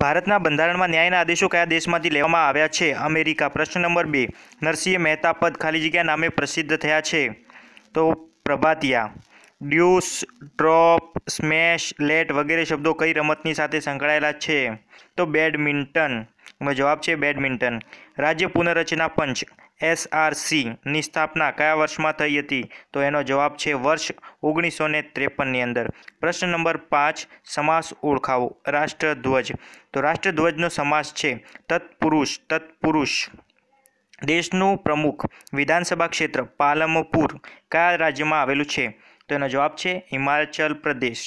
ભારતના બંધારણમાં ન્યાયના આદેશો કયા દેશમાંથી લેવામાં આવ્યા છે અમેરિકા પ્રશ્ન નંબર બે નરસિંહ મહેતા પદ ખાલી જગ્યા નામે પ્રસિદ્ધ થયા છે તો પ્રભાતિયા ડ્યુસ ડ્રોપ સ્મેશ લેટ વગેરે શબ્દો કઈ રમતની સાથે સંકળાયેલા છે તો બેડમિન્ટન જવાબ છે બેડમિન્ટન રાજ્ય પુનઃરચના પંચ એસઆરસીની સ્થાપના કયા વર્ષમાં થઈ હતી તો એનો જવાબ છે વર્ષ ઓગણીસો ને ત્રેપનની અંદર પ્રશ્ન નંબર પાંચ સમાસ ઓળખાવો રાષ્ટ્રધ્વજ તો રાષ્ટ્રધ્વજનો સમાસ છે તત્પુરુષ તત્પુરુષ દેશનું પ્રમુખ વિધાનસભા ક્ષેત્ર પાલમપુર કયા રાજ્યમાં આવેલું છે તો એનો જવાબ છે હિમાચલ પ્રદેશ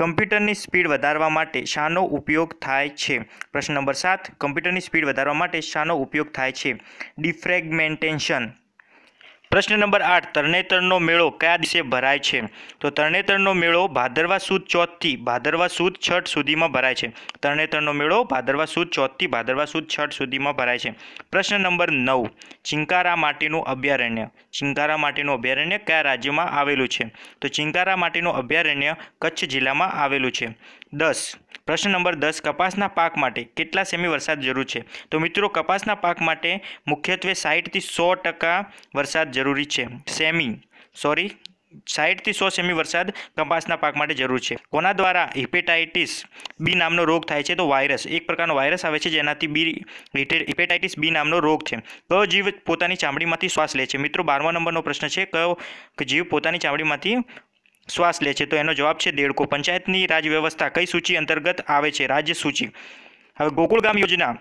કમ્પ્યુટરની સ્પીડ વધારવા માટે શાનો ઉપયોગ થાય છે પ્રશ્ન નંબર સાત કમ્પ્યુટરની સ્પીડ વધારવા માટે શાનો ઉપયોગ થાય છે ડિફ્રેગમેન્ટેશન પ્રશ્ન નંબર આઠ તરણેતરનો મેળો કયા દિવસે ભરાય છે તો તરણેતરનો મેળો ભાદરવા સુદ ચોથથી ભાદરવા સુદ છઠ સુધીમાં ભરાય છે તરણેતરનો મેળો ભાદરવા સુદ ચોથથી ભાદરવા સુદ છઠ સુધીમાં ભરાય છે પ્રશ્ન નંબર નવ ચિંકારા માટેનું અભયારણ્ય ચિંકારા માટેનું અભયારણ્ય કયા રાજ્યમાં આવેલું છે તો ચિંકારા માટેનું અભયારણ્ય કચ્છ જિલ્લામાં આવેલું છે દસ પ્રશ્ન નંબર દસ કપાસના પાક માટે કેટલા સેમી વરસાદ જરૂર છે તો મિત્રો કપાસના પાક માટે મુખ્યત્વે સાહીઠથી સો ટકા વરસાદ જરૂરી છે સેમી સોરી સાઠથી સો સેમી વરસાદ કપાસના પાક માટે જરૂર છે કોના દ્વારા હિપેટાઇટિસ બી નામનો રોગ થાય છે તો વાયરસ એક પ્રકારનો વાયરસ આવે છે જેનાથી બી હિપેટાઇટિસ બી નામનો રોગ છે કયો જીવ પોતાની ચામડીમાંથી શ્વાસ લે છે મિત્રો બારમા નંબરનો પ્રશ્ન છે કયો જીવ પોતાની ચામડીમાંથી શ્વાસ લે છે તો એનો જવાબ છે દેડકો પંચાયતની રાજ વ્યવસ્થા કઈ સૂચિ અંતર્ગત આવે છે રાજ્ય સૂચિ હવે ગોકુળગામ યોજના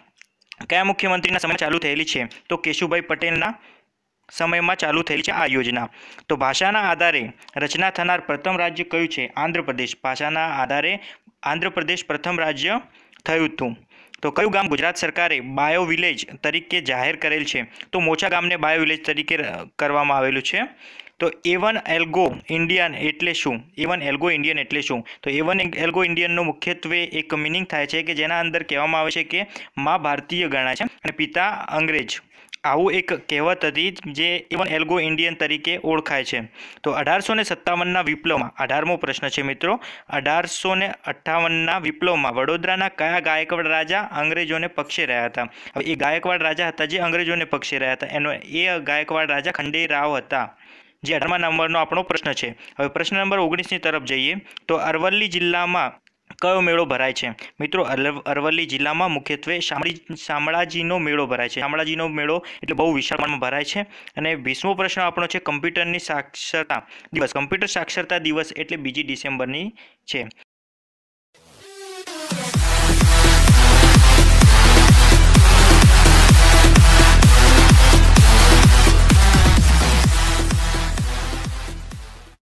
કયા મુખ્યમંત્રીના સમય ચાલુ થયેલી છે તો કેશુભાઈ પટેલના સમયમાં ચાલુ થયેલી છે આ યોજના તો ભાષાના આધારે રચના થનાર પ્રથમ રાજ્ય કયું છે આંધ્રપ્રદેશ ભાષાના આધારે આંધ્રપ્રદેશ પ્રથમ રાજ્ય થયું હતું તો કયું ગામ ગુજરાત સરકારે બાયો વિલેજ તરીકે જાહેર કરેલ છે તો મોચા ગામને બાયો વિલેજ તરીકે કરવામાં આવેલું છે તો એવન એલ્ગો ઇન્ડિયન એટલે શું એવન એલ્ગો ઇન્ડિયન એટલે શું તો એવન એલ્ગો ઇન્ડિયનનો મુખ્યત્વે એક મિનિંગ થાય છે કે જેના અંદર કહેવામાં આવે છે કે મા ભારતીય ગણાય છે અને પિતા અંગ્રેજ આવું એક કહેવત હતી જે ઇવન એલ્ગો ઇન્ડિયન તરીકે ઓળખાય છે તો અઢારસો ને સત્તાવનના વિપ્લવમાં અઢારમો પ્રશ્ન છે મિત્રો અઢારસો ને અઠ્ઠાવનના વિપ્લવમાં વડોદરાના કયા ગાયકવાડ રાજા અંગ્રેજોને પક્ષે રહ્યા હતા હવે એ ગાયકવાડ રાજા હતા જે અંગ્રેજોને પક્ષે રહ્યા હતા એનો એ ગાયકવાડ રાજા રાવ હતા જે અઢારમા નંબરનો આપણો પ્રશ્ન છે હવે પ્રશ્ન નંબર ઓગણીસની તરફ જઈએ તો અરવલ્લી જિલ્લામાં કયો મેળો ભરાય છે મિત્રો અરવલ્લી જિલ્લામાં મુખ્યત્વે શામળી શામળાજીનો મેળો ભરાય છે શામળાજીનો મેળો એટલે બહુ વિશાળમાં ભરાય છે અને વીસમો પ્રશ્ન આપણો છે કમ્પ્યુટરની સાક્ષરતા દિવસ કમ્પ્યુટર સાક્ષરતા દિવસ એટલે બીજી ડિસેમ્બરની છે